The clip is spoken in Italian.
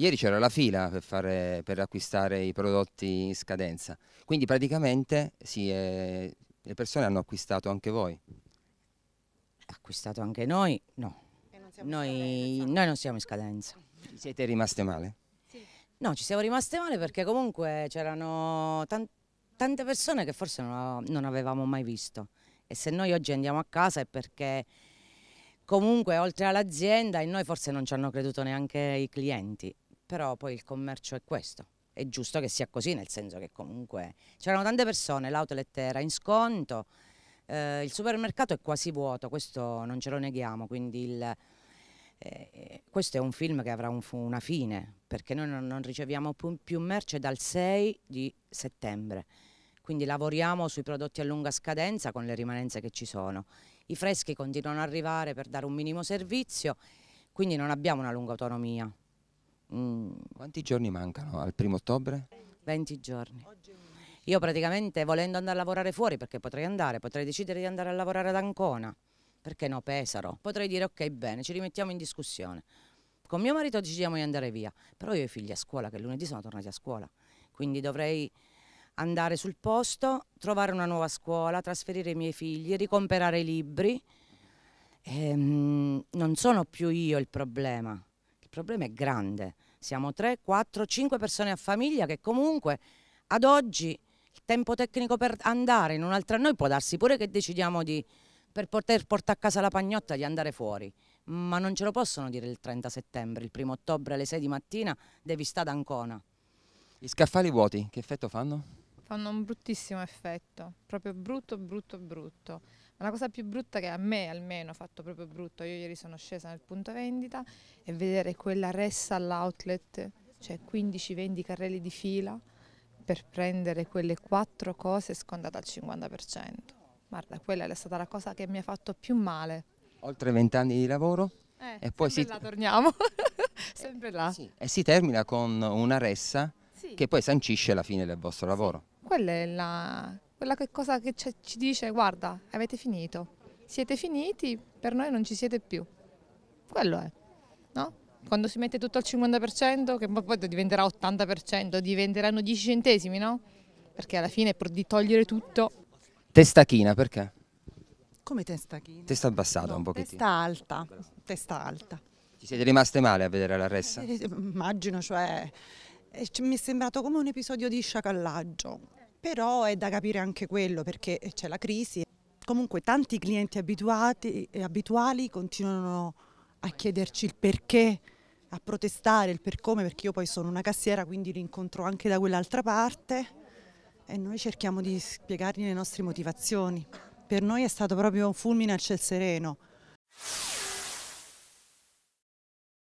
Ieri c'era la fila per, fare, per, acquistare i prodotti in scadenza, quindi praticamente sì, eh, le persone hanno acquistato anche voi. Acquistato anche noi? No, non noi, noi, non siamo in scadenza. Siete rimaste male? Sì. No, ci siamo rimaste male perché comunque c'erano tan tante persone che forse non, non avevamo mai visto e se noi oggi andiamo a casa è perché comunque oltre all'azienda in noi forse non ci hanno creduto neanche i clienti però poi il commercio è questo. È giusto che sia così, nel senso che comunque c'erano tante persone, l'outlet era in sconto, eh, il supermercato è quasi vuoto, questo non ce lo neghiamo, quindi il, eh, eh questo è un film che avrà un, una fine, perché noi non, non riceviamo più, più merce dal 6 di settembre quindi lavoriamo sui prodotti a lunga scadenza con le rimanenze che ci sono. I freschi continuano ad arrivare per dare un minimo servizio, quindi non abbiamo una lunga autonomia. Quanti giorni mancano al primo ottobre? 20 giorni. Io praticamente volendo andare a lavorare fuori, perché potrei andare, potrei decidere di andare a lavorare ad Ancona, perché no, Pesaro, potrei dire ok bene, ci rimettiamo in discussione. Con mio marito decidiamo di andare via, però io ho i figli a scuola, che lunedì sono tornati a scuola, quindi dovrei andare sul posto, trovare una nuova scuola, trasferire i miei figli, ricomperare i libri. Ehm, non sono più io il problema, il problema è grande siamo 3, 4, 5 persone a famiglia che comunque ad oggi il tempo tecnico per andare in un'altra noi può darsi pure che decidiamo di per poter portare a casa la pagnotta di andare fuori ma non ce lo possono dire il 30 settembre, il 1 ottobre alle 6 di mattina devi stare ad Ancona. Gli scaffali vuoti che effetto fanno? Fanno un bruttissimo effetto, proprio brutto, brutto, brutto. La cosa più brutta che a me almeno ha fatto proprio brutto, io ieri sono scesa nel punto vendita e vedere quella ressa all'outlet, cioè 15-20 carrelli di fila per prendere quelle quattro cose scondate al 50%. Guarda, quella è stata la cosa che mi ha fatto più male. Oltre 20 anni di lavoro? Eh, e poi si... là torniamo, sempre là. Sì. E si termina con una ressa sì. che poi sancisce la fine del vostro lavoro. Quella è la quella che cosa che ci dice guarda avete finito, siete finiti, per noi non ci siete più. Quello è, no? Quando si mette tutto al 50%, che poi diventerà 80%, diventeranno 10 centesimi, no? Perché alla fine è di togliere tutto. Testa china, perché? Come testa china? Testa abbassata no, un pochettino. Testa alta, testa alta. Ci siete rimaste male a vedere la ressa? Eh, immagino, cioè, eh, mi è sembrato come un episodio di sciacallaggio però è da capire anche quello perché eh, c'è la crisi. Comunque tanti clienti abituati, eh, abituali continuano a chiederci il perché, a protestare, il per come, perché io poi sono una cassiera quindi li incontro anche da quell'altra parte e noi cerchiamo di spiegargli le nostre motivazioni. Per noi è stato proprio un fulmine al ciel sereno.